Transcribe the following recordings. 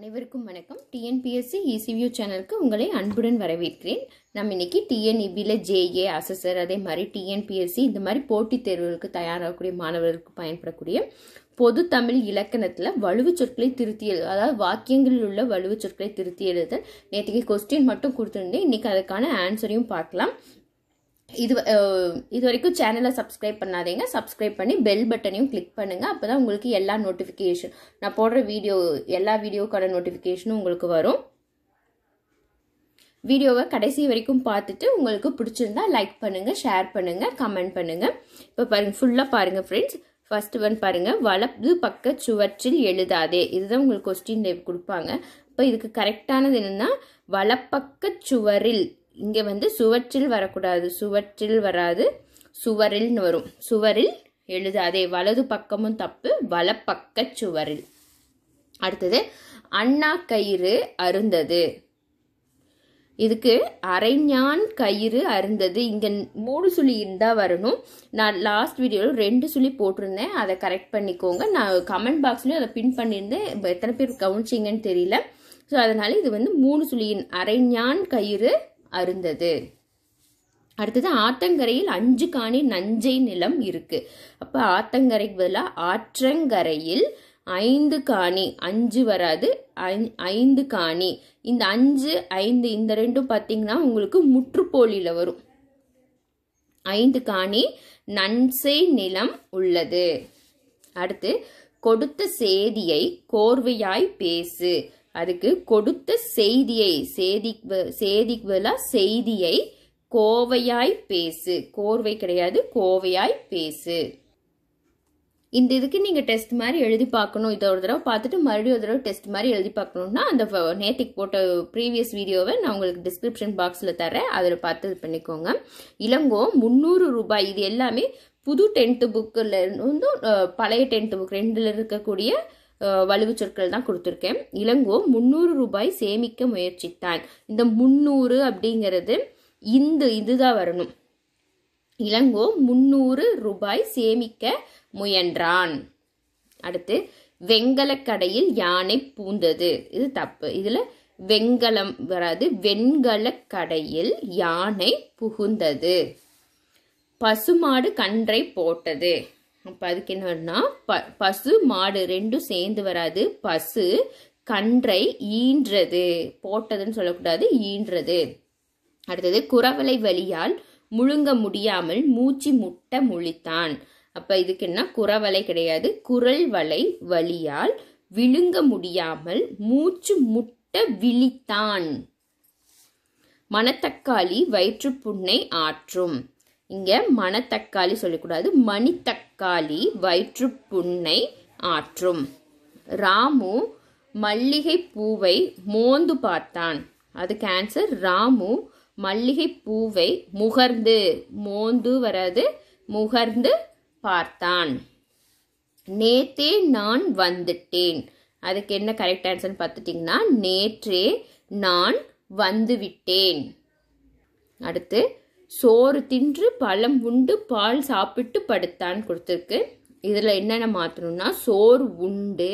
அனைவருக்கும் வணக்கம் டிஎன்பிஎஸ்சி இசிவியூ சேனலுக்கு உங்களை அன்புடன் வரவேற்கிறேன் நம்ம இன்னைக்கு டிஎன்இபியில் ஜேஏ அசசர் அதே மாதிரி டிஎன்பிஎஸ்சி இந்த மாதிரி போட்டித் தேர்வுகளுக்கு தயாராகக்கூடிய மாணவர்களுக்கு பயன்படக்கூடிய பொது தமிழ் இலக்கணத்தில் வலுவு சொற்களை திருத்தி எழுது அதாவது வாக்கியங்களில் உள்ள வலுவு சொற்களை திருத்தி எழுதுதல் நேற்றுக்கு கொஸ்டின் மட்டும் கொடுத்துருந்தேன் இன்றைக்கி அதுக்கான ஆன்சரையும் பார்க்கலாம் இது இது வரைக்கும் சேனலை சப்ஸ்கிரைப் பண்ணாதீங்க சப்ஸ்கிரைப் பண்ணி பெல் பட்டனையும் கிளிக் பண்ணுங்கள் அப்போ தான் உங்களுக்கு எல்லா நோட்டிஃபிகேஷன் நான் போடுற வீடியோ எல்லா வீடியோக்கான நோட்டிஃபிகேஷனும் உங்களுக்கு வரும் வீடியோவை கடைசி வரைக்கும் பார்த்துட்டு உங்களுக்கு பிடிச்சிருந்தா லைக் பண்ணுங்கள் ஷேர் பண்ணுங்கள் கமெண்ட் பண்ணுங்கள் இப்போ பாருங்கள் ஃபுல்லாக பாருங்கள் ஃப்ரெண்ட்ஸ் ஃபர்ஸ்ட் ஒன் பாருங்கள் வலப்பு பக்க சுவற்றில் எழுதாதே இதுதான் உங்களுக்கு கொஸ்டின் கொடுப்பாங்க இப்போ இதுக்கு கரெக்டானது என்னென்னா வளப்பக்க சுவரில் இங்கே வந்து சுவற்றில் வரக்கூடாது சுவற்றில் வராது சுவரில்னு வரும் சுவரில் எழுது அதே வலது பக்கமும் தப்பு வலப்பக்க சுவரில் அடுத்தது அண்ணா கயிறு அருந்தது இதுக்கு அரைஞான் கயிறு அருந்தது இங்கே மூணு சுழி இருந்தால் வரணும் நான் லாஸ்ட் வீடியோவில் ரெண்டு சுழி போட்டிருந்தேன் அதை கரெக்ட் பண்ணிக்கோங்க நான் கமெண்ட் பாக்ஸ்லேயும் அதை பின் பண்ணியிருந்தேன் எத்தனை பேர் கவனிச்சிங்கன்னு தெரியல ஸோ அதனால் இது வந்து மூணு சுழியின் அரைஞான் கயிறு அருந்தது அடுத்தது ஆத்தங்கரையில் அஞ்சு காணி நஞ்சை நிலம் இருக்கு அப்போ ஆத்தங்கரைக்கு பதிலாக ஆற்றங்கரையில் ஐந்து காணி அஞ்சு வராது ஐந்து காணி இந்த அஞ்சு ஐந்து இந்த ரெண்டும் பார்த்தீங்கன்னா உங்களுக்கு முற்றுப்போலியில் வரும் ஐந்து காணி நன்சை நிலம் உள்ளது அடுத்து கொடுத்த சேதியை கோர்வையாய் பேசு அதுக்கு கொடுத்த செய்தியை சேதிக்வ சேதிக்வலா செய்தியை கோவையாய் பேசு கோர்வை கிடையாது கோவையாய் பேசு இந்த இதுக்கு நீங்கள் டெஸ்ட் மாதிரி எழுதி பார்க்கணும் இதை ஒரு தடவை பார்த்துட்டு மறுபடியும் ஒரு தடவை டெஸ்ட் மாதிரி எழுதி பார்க்கணுன்னா அந்த நேற்றுக்கு போட்ட ப்ரீவியஸ் வீடியோவை நான் உங்களுக்கு டிஸ்கிரிப்ஷன் பாக்ஸில் தரேன் அதில் பார்த்து இது பண்ணிக்கோங்க இளங்கோ முந்நூறு ரூபாய் இது எல்லாமே புது டென்த்து புக்கில் இருந்தும் பழைய டென்த்து புக் ரெண்டில் இருக்கக்கூடிய வலுவு சொற்கள் தான் கொடுத்துருக்கேன் இளங்கோ முந்நூறு ரூபாய் சேமிக்க முயற்சித்தான் இந்த முந்நூறு அப்படிங்கிறது இந்து இதுதான் வரணும் இளங்கோ முந்நூறு ரூபாய் சேமிக்க முயன்றான் அடுத்து கடையில் யானை பூந்தது இது தப்பு இதில் வெங்கலம் வராது கடையில் யானை புகுந்தது பசுமாடு கன்றை போட்டது அப்போ அதுக்கு என்ன ப பசு மாடு ரெண்டும் சேர்ந்து வராது பசு கன்றை ஈன்றது போட்டதுன்னு சொல்லக்கூடாது ஈன்றது அடுத்தது குறவலை வழியால் முழுங்க முடியாமல் மூச்சு முட்ட முழித்தான் அப்ப இதுக்கு என்ன குறவலை கிடையாது குரல் வலை வழியால் விழுங்க முடியாமல் மூச்சு முட்ட விழித்தான் மணத்தக்காளி வயிற்றுப்புண்ணை ஆற்றும் இங்கே மணத்தக்காளி சொல்லக்கூடாது மணித்தக்காளி வயிற்று புண்ணை ஆற்றும் ராமு மல்லிகை பூவை மோந்து பார்த்தான் அதுக்கு ஆன்சர் ராமு மல்லிகை பூவை முகர்ந்து மோந்து வராது முகர்ந்து பார்த்தான் நேத்தே நான் வந்துட்டேன் அதுக்கு என்ன கரெக்ட் ஆன்சர்ன்னு பார்த்துட்டிங்கன்னா நேற்றே நான் வந்துவிட்டேன் அடுத்து சோறு தின்று பழம் உண்டு பால் சாப்பிட்டு படுத்தான்னு கொடுத்துருக்கு இதில் என்னென்ன மாற்றணும்னா சோறு உண்டு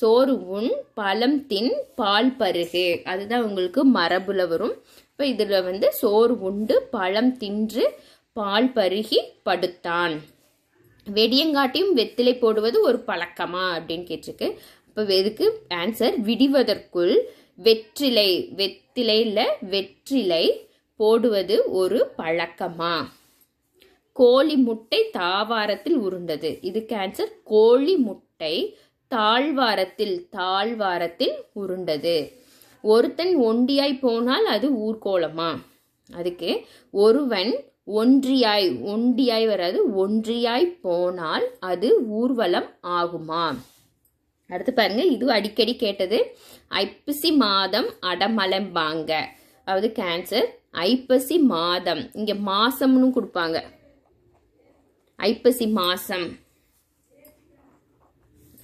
சோறு உண் பழம் தின் பால் பருகு அதுதான் உங்களுக்கு மரபுல வரும் இப்போ இதில் வந்து சோறு உண்டு பழம் தின்று பால் பருகி படுத்தான் வெடியங்காட்டியும் வெத்திலை போடுவது ஒரு பழக்கமா அப்படின்னு கேட்டிருக்கு இப்போ எதுக்கு ஆன்சர் விடிவதற்குள் வெற்றிலை வெத்திலையில் வெற்றிலை போடுவது ஒரு பழக்கமா கோழி முட்டை தாவாரத்தில் உருண்டது இதுக்கு ஆன்சர் கோழி முட்டை தாழ்வாரத்தில் தாழ்வாரத்தில் உருண்டது ஒருத்தன் ஒண்டியாய் போனால் அது ஊர்கோளமா அதுக்கு ஒருவன் ஒன்றியாய் ஒண்டியாய் வராது ஒன்றியாய் போனால் அது ஊர்வலம் ஆகுமா அடுத்து பாருங்க இது அடிக்கடி கேட்டது ஐப்பசி மாதம் அடமலம்பாங்க அதாவது கேன்சர் ஐப்பசி மாதம் இங்கே மாசம்னு கொடுப்பாங்க ஐப்பசி மாசம்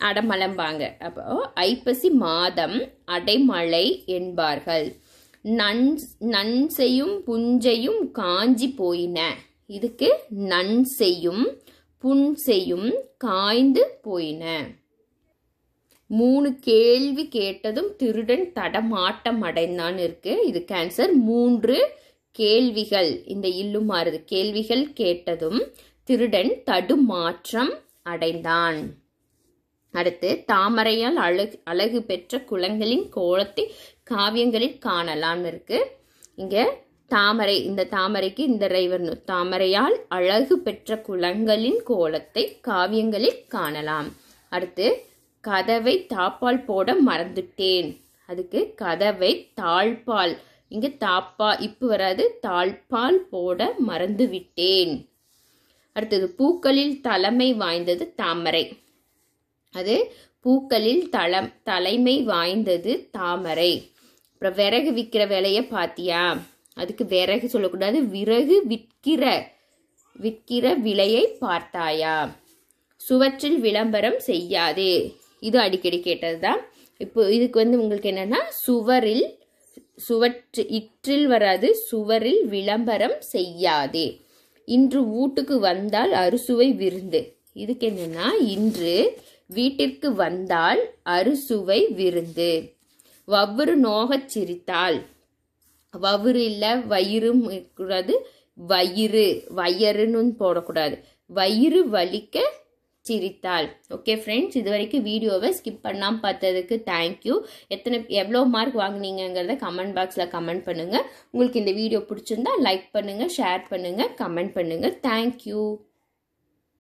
அடமலம்பாங்க அப்போ ஐப்பசி மாதம் அடைமலை என்பார்கள் நன் நன்செய்யும் புஞ்சையும் காஞ்சி போயின இதுக்கு புன் செய்யும் காய்ந்து போயின மூணு கேள்வி கேட்டதும் திருடன் தடமாட்டம் அடைந்தான் இருக்கு இது கேன்சர் மூன்று கேள்விகள் இந்த இல்லுமாறுது கேள்விகள் கேட்டதும் திருடன் தடுமாற்றம் அடைந்தான் அடுத்து தாமரையால் அழகு அழகு பெற்ற குளங்களின் கோலத்தை காவியங்களில் காணலாம் இருக்கு இங்க தாமரை இந்த தாமரைக்கு இந்த டிரைவர் தாமரையால் அழகு பெற்ற குளங்களின் கோலத்தை காவியங்களில் காணலாம் அடுத்து கதவை தாப்பால் போட மறந்துட்டேன் அதுக்கு கதவை தாழ்பால் இங்கே தாப்பா இப்போ வராது தாழ்பால் போட மறந்து விட்டேன் அடுத்தது பூக்களில் தலைமை வாய்ந்தது தாமரை அது பூக்களில் தளம் தலைமை வாய்ந்தது தாமரை அப்புறம் விறகு விற்கிற வேலையை பார்த்தியா அதுக்கு விறகு சொல்லக்கூடாது விறகு விற்கிற விற்கிற விலையை பார்த்தாயா சுவற்றில் விளம்பரம் செய்யாதே இது அடிக்கடி கேட்டது தான் இப்போ இதுக்கு வந்து உங்களுக்கு என்னென்னா சுவரில் சுவற்று இற்றில் வராது சுவரில் விளம்பரம் செய்யாதே இன்று வீட்டுக்கு வந்தால் அறுசுவை விருந்து இதுக்கு என்னென்னா இன்று வீட்டிற்கு வந்தால் அறுசுவை விருந்து வவ்வுறு நோகச் சிரித்தால் வவுறு இல்லை வயிறும் கூடாது வயிறு வயறுன்னு போடக்கூடாது வயிறு வலிக்க சிரித்தாள் ஓகே ஃப்ரெண்ட்ஸ் இது வரைக்கும் வீடியோவை ஸ்கிப் பண்ணாமல் பார்த்ததுக்கு தேங்க்யூ எத்தனை எவ்வளோ மார்க் வாங்கினீங்கிறத கமெண்ட் பாக்ஸில் கமெண்ட் பண்ணுங்கள் உங்களுக்கு இந்த வீடியோ பிடிச்சிருந்தா லைக் பண்ணுங்கள் ஷேர் பண்ணுங்கள் கமெண்ட் பண்ணுங்கள் தேங்க்யூ